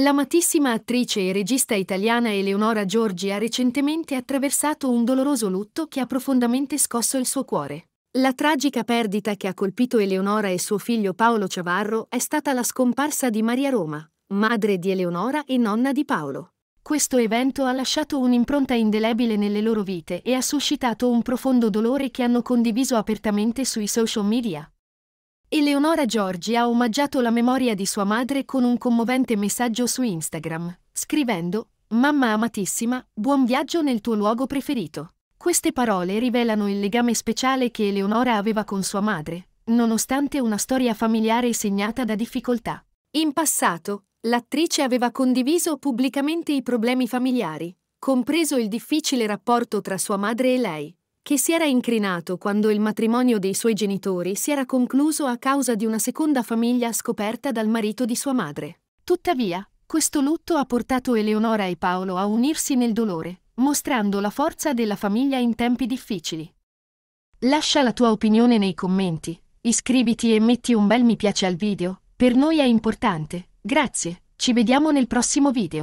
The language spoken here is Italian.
L'amatissima attrice e regista italiana Eleonora Giorgi ha recentemente attraversato un doloroso lutto che ha profondamente scosso il suo cuore. La tragica perdita che ha colpito Eleonora e suo figlio Paolo Ciavarro è stata la scomparsa di Maria Roma, madre di Eleonora e nonna di Paolo. Questo evento ha lasciato un'impronta indelebile nelle loro vite e ha suscitato un profondo dolore che hanno condiviso apertamente sui social media. Eleonora Giorgi ha omaggiato la memoria di sua madre con un commovente messaggio su Instagram, scrivendo Mamma amatissima, buon viaggio nel tuo luogo preferito. Queste parole rivelano il legame speciale che Eleonora aveva con sua madre, nonostante una storia familiare segnata da difficoltà. In passato, l'attrice aveva condiviso pubblicamente i problemi familiari, compreso il difficile rapporto tra sua madre e lei che si era incrinato quando il matrimonio dei suoi genitori si era concluso a causa di una seconda famiglia scoperta dal marito di sua madre. Tuttavia, questo lutto ha portato Eleonora e Paolo a unirsi nel dolore, mostrando la forza della famiglia in tempi difficili. Lascia la tua opinione nei commenti, iscriviti e metti un bel mi piace al video, per noi è importante. Grazie, ci vediamo nel prossimo video.